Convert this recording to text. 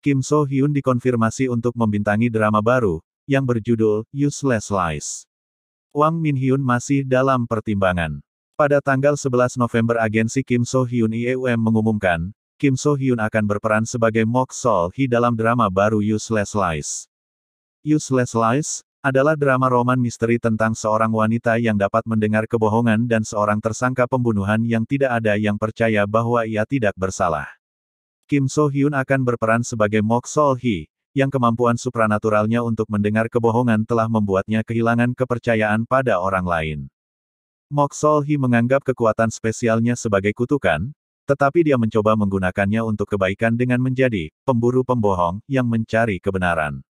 Kim So Hyun dikonfirmasi untuk membintangi drama baru, yang berjudul Useless Lies. Wang Min Hyun masih dalam pertimbangan. Pada tanggal 11 November agensi Kim So Hyun IEUM mengumumkan, Kim So Hyun akan berperan sebagai Mok Sol Hee dalam drama baru Useless Lies. Useless Lies adalah drama roman misteri tentang seorang wanita yang dapat mendengar kebohongan dan seorang tersangka pembunuhan yang tidak ada yang percaya bahwa ia tidak bersalah. Kim So Hyun akan berperan sebagai Mok Sol Hee, yang kemampuan supranaturalnya untuk mendengar kebohongan telah membuatnya kehilangan kepercayaan pada orang lain. Mok Sol Hee menganggap kekuatan spesialnya sebagai kutukan, tetapi dia mencoba menggunakannya untuk kebaikan dengan menjadi pemburu pembohong yang mencari kebenaran.